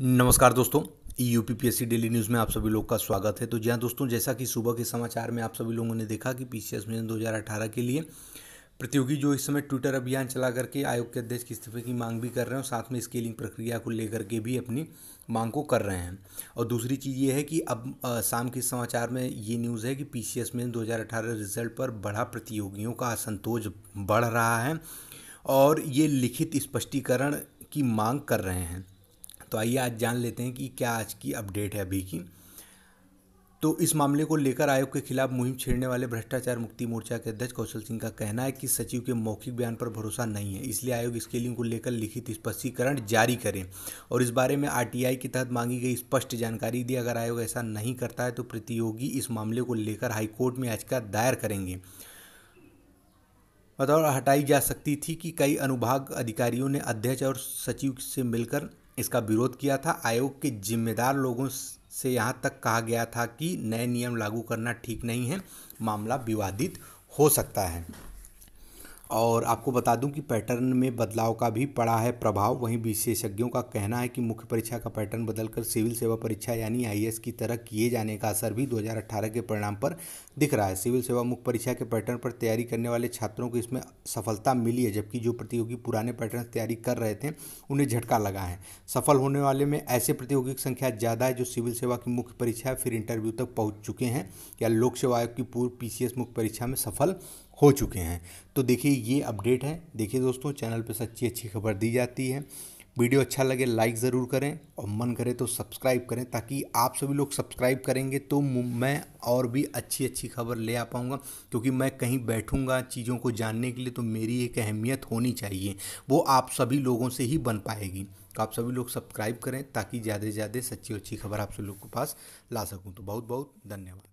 नमस्कार दोस्तों U P daily news में आप सभी लोग का स्वागत है तो जी हाँ दोस्तों जैसा कि सुबह के समाचार में आप सभी लोगों ने देखा कि पी सी एस मिशन दो के लिए प्रतियोगी जो इस समय ट्विटर अभियान चला करके आयोग के अध्यक्ष के इस्तीफे की मांग भी कर रहे हैं और साथ में स्केलिंग प्रक्रिया को लेकर के भी अपनी मांग को कर रहे हैं और दूसरी चीज़ ये है कि अब शाम के समाचार में ये न्यूज़ है कि पी सी एस दो रिजल्ट पर बढ़ा प्रतियोगियों का असंतोष बढ़ रहा है और ये लिखित स्पष्टीकरण की मांग कर रहे हैं तो आइए आज जान लेते हैं कि क्या आज की अपडेट है अभी की तो इस मामले को लेकर आयोग के खिलाफ मुहिम छेड़ने वाले भ्रष्टाचार मुक्ति मोर्चा के अध्यक्ष कौशल सिंह का कहना है कि सचिव के मौखिक बयान पर भरोसा नहीं है इसलिए आयोग इसके लिए को लेकर लिखित स्पष्टीकरण जारी करें और इस बारे में आरटीआई के तहत मांगी गई स्पष्ट जानकारी दी अगर आयोग ऐसा नहीं करता है तो प्रतियोगी इस मामले को लेकर हाईकोर्ट में याचिका दायर करेंगे बतौर हटाई जा सकती थी कि कई अनुभाग अधिकारियों ने अध्यक्ष और सचिव से मिलकर इसका विरोध किया था आयोग के जिम्मेदार लोगों से यहाँ तक कहा गया था कि नए नियम लागू करना ठीक नहीं है मामला विवादित हो सकता है और आपको बता दूं कि पैटर्न में बदलाव का भी पड़ा है प्रभाव वहीं विशेषज्ञों का कहना है कि मुख्य परीक्षा का पैटर्न बदलकर सिविल सेवा परीक्षा यानी आई की तरह किए जाने का असर भी 2018 के परिणाम पर दिख रहा है सिविल सेवा मुख्य परीक्षा के पैटर्न पर तैयारी करने वाले छात्रों को इसमें सफलता मिली है जबकि जो प्रतियोगी पुराने पैटर्न तैयारी कर रहे थे उन्हें झटका लगा है सफल होने वाले में ऐसे प्रतियोगी की संख्या ज़्यादा है जो सिविल सेवा की मुख्य परीक्षा फिर इंटरव्यू तक पहुँच चुके हैं या लोक सेवा आयोग की पूर्व पी मुख्य परीक्षा में सफल हो चुके हैं तो देखिए ये अपडेट है देखिए दोस्तों चैनल पर सच्ची अच्छी खबर दी जाती है वीडियो अच्छा लगे लाइक ज़रूर करें और मन करे तो सब्सक्राइब करें ताकि आप सभी लोग सब्सक्राइब करेंगे तो मैं और भी अच्छी अच्छी खबर ले आ पाऊँगा क्योंकि मैं कहीं बैठूँगा चीज़ों को जानने के लिए तो मेरी एक अहमियत होनी चाहिए वो आप सभी लोगों से ही बन पाएगी तो आप सभी लोग सब्सक्राइब करें ताकि ज़्यादा से ज़्यादा सच्ची अच्छी खबर आप सभी लोग के पास ला सकूँ तो बहुत बहुत धन्यवाद